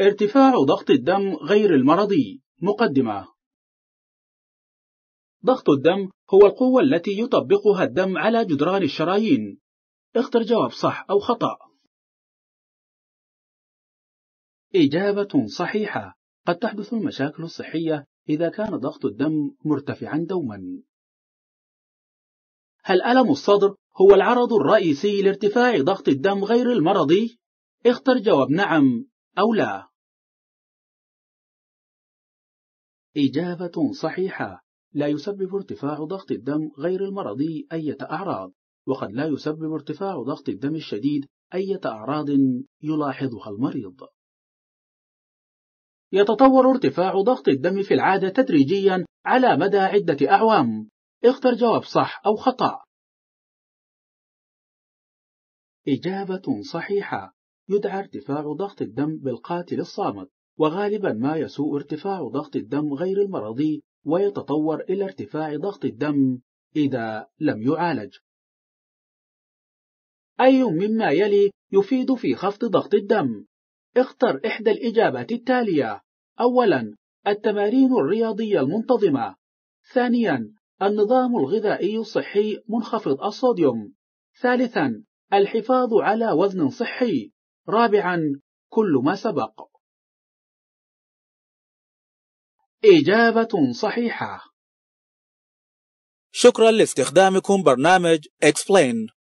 ارتفاع ضغط الدم غير المرضي مقدمة ضغط الدم هو القوة التي يطبقها الدم على جدران الشرايين اختر جواب صح أو خطأ إجابة صحيحة قد تحدث المشاكل الصحية إذا كان ضغط الدم مرتفعا دوما هل ألم الصدر هو العرض الرئيسي لارتفاع ضغط الدم غير المرضي؟ اختر جواب نعم أو لا إجابة صحيحة لا يسبب ارتفاع ضغط الدم غير المرضي أي أعراض وقد لا يسبب ارتفاع ضغط الدم الشديد أي أعراض يلاحظها المريض يتطور ارتفاع ضغط الدم في العادة تدريجيا على مدى عدة أعوام اختر جواب صح أو خطأ إجابة صحيحة يدعى ارتفاع ضغط الدم بالقاتل الصامت وغالبا ما يسوء ارتفاع ضغط الدم غير المرضي ويتطور إلى ارتفاع ضغط الدم إذا لم يعالج أي مما يلي يفيد في خفض ضغط الدم؟ اختر إحدى الإجابات التالية أولا التمارين الرياضية المنتظمة ثانيا النظام الغذائي الصحي منخفض الصوديوم ثالثا الحفاظ على وزن صحي رابعا كل ما سبق إجابة صحيحة شكرا لاستخدامكم برنامج Explain